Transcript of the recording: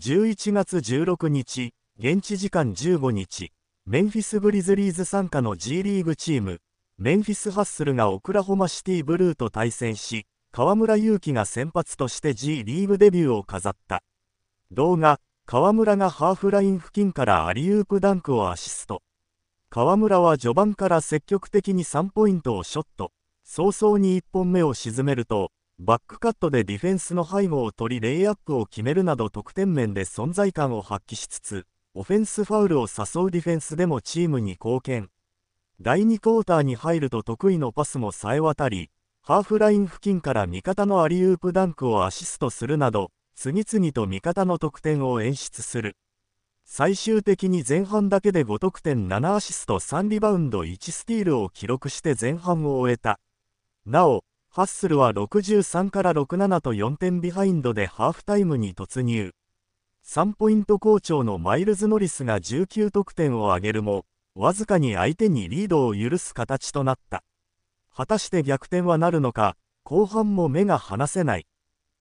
11月16日、現地時間15日、メンフィス・ブリズリーズ傘下の G リーグチーム、メンフィス・ハッスルがオクラホマシティ・ブルーと対戦し、河村勇輝が先発として G リーグデビューを飾った。動画、河村がハーフライン付近からアリウープダンクをアシスト。河村は序盤から積極的に3ポイントをショット。早々に1本目を沈めると、バックカットでディフェンスの背後を取りレイアップを決めるなど得点面で存在感を発揮しつつ、オフェンスファウルを誘うディフェンスでもチームに貢献。第2クォーターに入ると得意のパスもさえ渡り、ハーフライン付近から味方のアリウープダンクをアシストするなど、次々と味方の得点を演出する。最終的に前半だけで5得点7アシスト3リバウンド1スティールを記録して前半を終えた。なお、ハッスルは63から67と4点ビハインドでハーフタイムに突入。3ポイント好調のマイルズ・ノリスが19得点を挙げるも、わずかに相手にリードを許す形となった。果たして逆転はなるのか、後半も目が離せない。